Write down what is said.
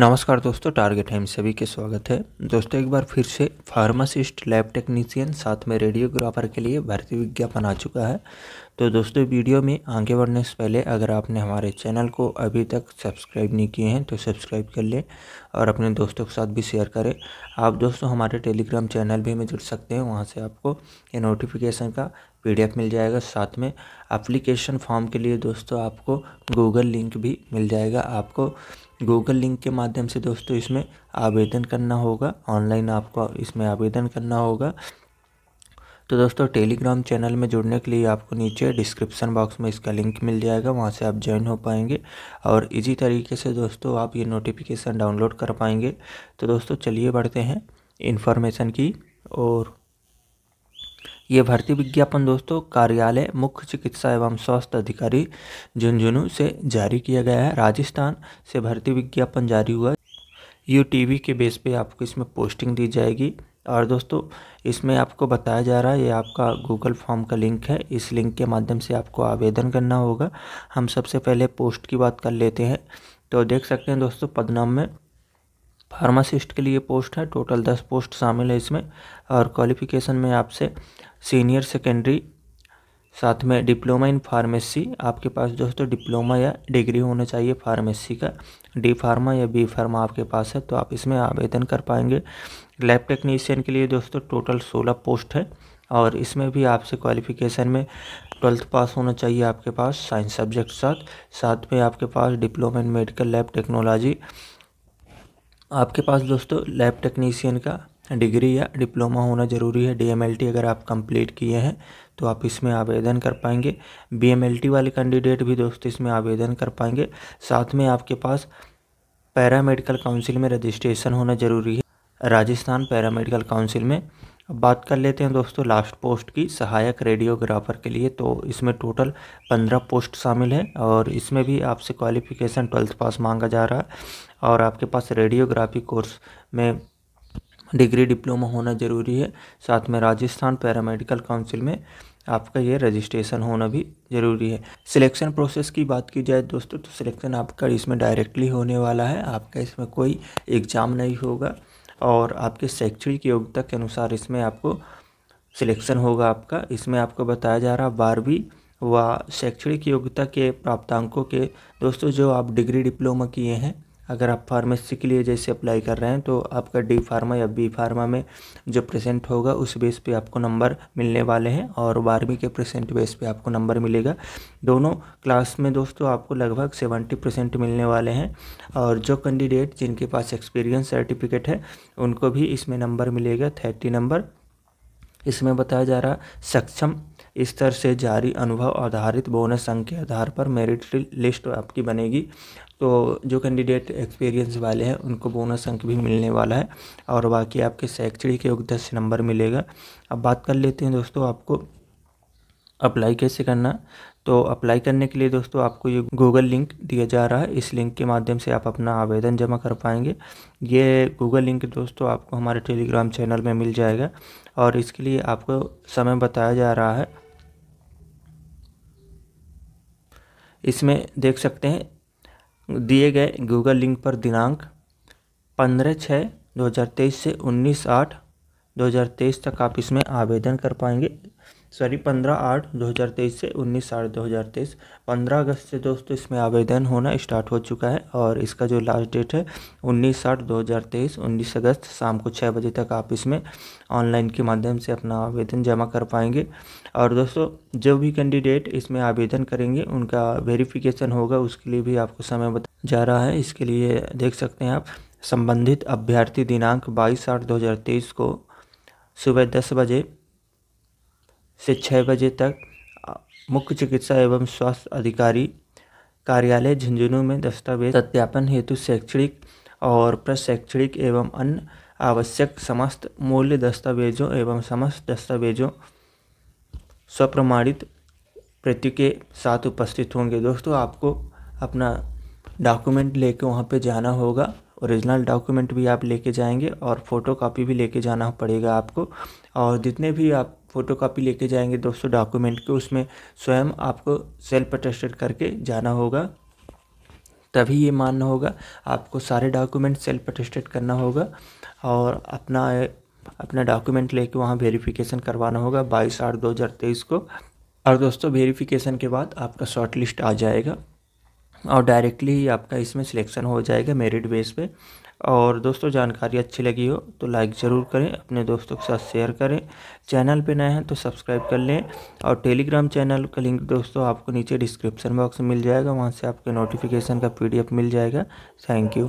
नमस्कार दोस्तों target time सभी के स्वागत है दोस्तों एक बार फिर से फार्मासिस्ट लैब टेक्नीशियन साथ में रेडियोग्राफर के लिए भर्ती विज्ञापन आ चुका है तो दोस्तों वीडियो में आगे बढ़ने से पहले अगर आपने हमारे चैनल को अभी तक सब्सक्राइब नहीं किए हैं तो सब्सक्राइब कर लें और अपने दोस्तों के साथ भी शेयर करें आप दोस्तों हमारे टेलीग्राम चैनल भी में जुड़ सकते हैं वहाँ से आपको ये नोटिफिकेशन का पी मिल जाएगा साथ में अप्लीकेशन फॉर्म के लिए दोस्तों आपको गूगल लिंक भी मिल जाएगा आपको गूगल लिंक के माध्यम से दोस्तों इसमें आवेदन करना होगा ऑनलाइन आपको इसमें आवेदन करना होगा तो दोस्तों टेलीग्राम चैनल में जुड़ने के लिए आपको नीचे डिस्क्रिप्शन बॉक्स में इसका लिंक मिल जाएगा वहाँ से आप ज्वाइन हो पाएंगे और इसी तरीके से दोस्तों आप ये नोटिफिकेशन डाउनलोड कर पाएंगे तो दोस्तों चलिए बढ़ते हैं इन्फॉर्मेशन की और ये भर्ती विज्ञापन दोस्तों कार्यालय मुख्य चिकित्सा एवं स्वास्थ्य अधिकारी झुंझुनू से जारी किया गया है राजस्थान से भर्ती विज्ञापन जारी हुआ यू टी के बेस पे आपको इसमें पोस्टिंग दी जाएगी और दोस्तों इसमें आपको बताया जा रहा है ये आपका गूगल फॉर्म का लिंक है इस लिंक के माध्यम से आपको आवेदन करना होगा हम सबसे पहले पोस्ट की बात कर लेते हैं तो देख सकते हैं दोस्तों पदनाम में फार्मासिस्ट के लिए पोस्ट है टोटल दस पोस्ट शामिल है इसमें और क्वालिफिकेशन में आपसे सीनियर सेकेंडरी साथ में डिप्लोमा इन फार्मेसी आपके पास दोस्तों डिप्लोमा या डिग्री होना चाहिए फार्मेसी का डी फार्मा या बी फार्मा आपके पास है तो आप इसमें आवेदन कर पाएंगे लैब टेक्नीशियन के लिए दोस्तों टोटल सोलह पोस्ट है और इसमें भी आपसे क्वालिफिकेशन में ट्वेल्थ पास होना चाहिए आपके पास साइंस सब्जेक्ट साथ साथ में आपके पास diploma in medical lab technology आपके पास दोस्तों लैब टेक्नीसियन का डिग्री या डिप्लोमा होना ज़रूरी है डीएमएलटी अगर आप कंप्लीट किए हैं तो आप इसमें आवेदन कर पाएंगे बीएमएलटी वाले कैंडिडेट भी दोस्तों इसमें आवेदन कर पाएंगे साथ में आपके पास पैरामेडिकल काउंसिल में रजिस्ट्रेशन होना ज़रूरी है राजस्थान पैरामेडिकल काउंसिल में अब बात कर लेते हैं दोस्तों लास्ट पोस्ट की सहायक रेडियोग्राफर के लिए तो इसमें टोटल पंद्रह पोस्ट शामिल हैं और इसमें भी आपसे क्वालिफ़िकेशन ट्वेल्थ पास मांगा जा रहा है और आपके पास रेडियोग्राफी कोर्स में डिग्री डिप्लोमा होना ज़रूरी है साथ में राजस्थान पैरामेडिकल काउंसिल में आपका ये रजिस्ट्रेशन होना भी ज़रूरी है सिलेक्शन प्रोसेस की बात की जाए दोस्तों तो सिलेक्शन आपका इसमें डायरेक्टली होने वाला है आपका इसमें कोई एग्ज़ाम नहीं होगा और आपके शैक्षणिक योग्यता के अनुसार इसमें आपको सिलेक्शन होगा आपका इसमें आपको बताया जा रहा बारहवीं व शैक्षणिक योग्यता के प्राप्तांकों के दोस्तों जो आप डिग्री डिप्लोमा किए हैं अगर आप फार्मेसी के लिए जैसे अप्लाई कर रहे हैं तो आपका डी फार्मा या बी फार्मा में जो प्रेजेंट होगा उस बेस पे आपको नंबर मिलने वाले हैं और बारहवीं के प्रेजेंट बेस पे आपको नंबर मिलेगा दोनों क्लास में दोस्तों आपको लगभग सेवेंटी परसेंट मिलने वाले हैं और जो कैंडिडेट जिनके पास एक्सपीरियंस सर्टिफिकेट है उनको भी इसमें नंबर मिलेगा थर्टी नंबर इसमें बताया जा रहा सक्षम स्तर से जारी अनुभव आधारित बोनस अंक के आधार पर मेरिट लिस्ट आपकी बनेगी तो जो कैंडिडेट एक्सपीरियंस वाले हैं उनको बोनस अंक भी मिलने वाला है और बाकी आपके शैक्षणिक योग्यता से नंबर मिलेगा अब बात कर लेते हैं दोस्तों आपको अप्लाई कैसे करना तो अप्लाई करने के लिए दोस्तों आपको ये गूगल लिंक दिया जा रहा है इस लिंक के माध्यम से आप अपना आवेदन जमा कर पाएंगे ये गूगल लिंक दोस्तों आपको हमारे टेलीग्राम चैनल में मिल जाएगा और इसके लिए आपको समय बताया जा रहा है इसमें देख सकते हैं दिए गए गूगल लिंक पर दिनांक पंद्रह छः दो हज़ार तेईस से उन्नीस आठ दो हज़ार तेईस तक आप इसमें आवेदन कर पाएंगे सॉरी पंद्रह आठ दो हज़ार तेईस से उन्नीस आठ दो हज़ार तेईस पंद्रह अगस्त से दोस्तों इसमें आवेदन होना स्टार्ट हो चुका है और इसका जो लास्ट डेट है उन्नीस आठ दो हज़ार तेईस उन्नीस अगस्त शाम को छः बजे तक आप इसमें ऑनलाइन के माध्यम से अपना आवेदन जमा कर पाएंगे और दोस्तों जो भी कैंडिडेट इसमें आवेदन करेंगे उनका वेरिफिकेशन होगा उसके लिए भी आपको समय बता जा रहा है इसके लिए देख सकते हैं आप संबंधित अभ्यर्थी दिनांक बाईस आठ दो हज़ार तेईस को सुबह दस बजे से छः बजे तक मुख्य चिकित्सा एवं स्वास्थ्य अधिकारी कार्यालय झुंझुनू में दस्तावेज सत्यापन हेतु शैक्षणिक और प्रशैक्षणिक एवं अन्य आवश्यक समस्त मूल्य दस्तावेजों एवं समस्त दस्तावेजों स्वप्रमाणित प्रति के साथ उपस्थित होंगे दोस्तों आपको अपना डॉक्यूमेंट लेके वहाँ पे जाना होगा ओरिजिनल डॉक्यूमेंट भी आप लेके जाएंगे और फ़ोटो कापी भी लेके जाना पड़ेगा आपको और जितने भी आप फ़ोटो कापी लेके जाएंगे दोस्तों डॉक्यूमेंट के उसमें स्वयं आपको सेल्फ अटेस्टेड करके जाना होगा तभी ये मानना होगा आपको सारे डॉक्यूमेंट सेल्फ अटेस्टेड करना होगा और अपना अपना डॉक्यूमेंट लेके वहाँ वेरिफिकेशन करवाना होगा बाईस आठ दो हज़ार तेईस को और दोस्तों वेरिफिकेशन के बाद आपका शॉर्ट लिस्ट आ जाएगा और डायरेक्टली ही आपका इसमें सिलेक्शन हो जाएगा मेरिट बेस पे और दोस्तों जानकारी अच्छी लगी हो तो लाइक ज़रूर करें अपने दोस्तों के साथ शेयर करें चैनल पे नए हैं तो सब्सक्राइब कर लें और टेलीग्राम चैनल का लिंक दोस्तों आपको नीचे डिस्क्रिप्शन बॉक्स में मिल जाएगा वहाँ से आपके नोटिफिकेशन का पीडीएफ मिल जाएगा थैंक यू